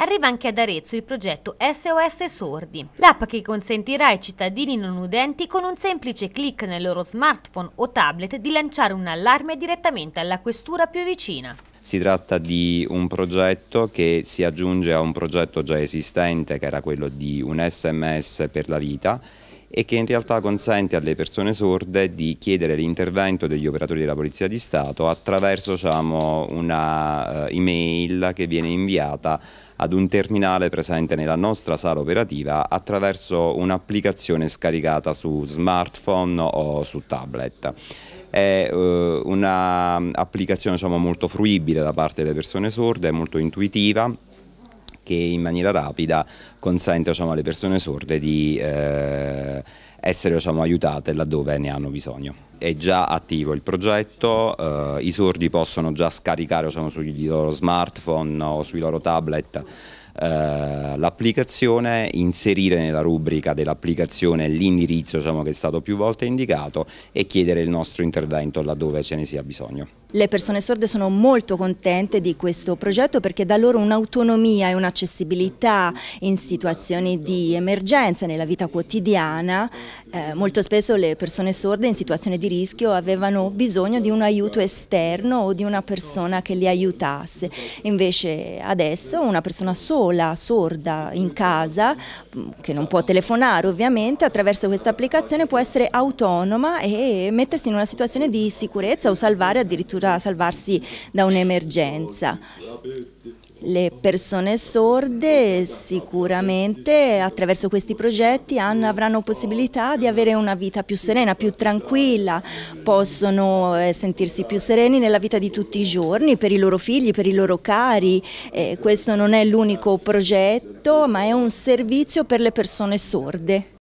Arriva anche ad Arezzo il progetto SOS Sordi, l'app che consentirà ai cittadini non udenti con un semplice clic nel loro smartphone o tablet di lanciare un allarme direttamente alla questura più vicina. Si tratta di un progetto che si aggiunge a un progetto già esistente che era quello di un sms per la vita e che in realtà consente alle persone sorde di chiedere l'intervento degli operatori della Polizia di Stato attraverso diciamo, una eh, email che viene inviata ad un terminale presente nella nostra sala operativa attraverso un'applicazione scaricata su smartphone o su tablet è eh, un'applicazione mm, diciamo, molto fruibile da parte delle persone sorde, è molto intuitiva che in maniera rapida consente diciamo, alle persone sorde di eh, essere diciamo, aiutate laddove ne hanno bisogno. È già attivo il progetto, eh, i sordi possono già scaricare diciamo, sui loro smartphone o sui loro tablet eh, l'applicazione, inserire nella rubrica dell'applicazione l'indirizzo diciamo, che è stato più volte indicato e chiedere il nostro intervento laddove ce ne sia bisogno. Le persone sorde sono molto contente di questo progetto perché dà loro un'autonomia e un'accessibilità in situazioni di emergenza nella vita quotidiana. Eh, molto spesso le persone sorde in situazioni di rischio avevano bisogno di un aiuto esterno o di una persona che li aiutasse. Invece adesso una persona sola, sorda, in casa, mm, che non può telefonare ovviamente, attraverso questa applicazione può essere autonoma e mettersi in una situazione di sicurezza o salvare addirittura addirittura salvarsi da un'emergenza. Le persone sorde sicuramente attraverso questi progetti hanno, avranno possibilità di avere una vita più serena, più tranquilla, possono eh, sentirsi più sereni nella vita di tutti i giorni, per i loro figli, per i loro cari. Eh, questo non è l'unico progetto ma è un servizio per le persone sorde.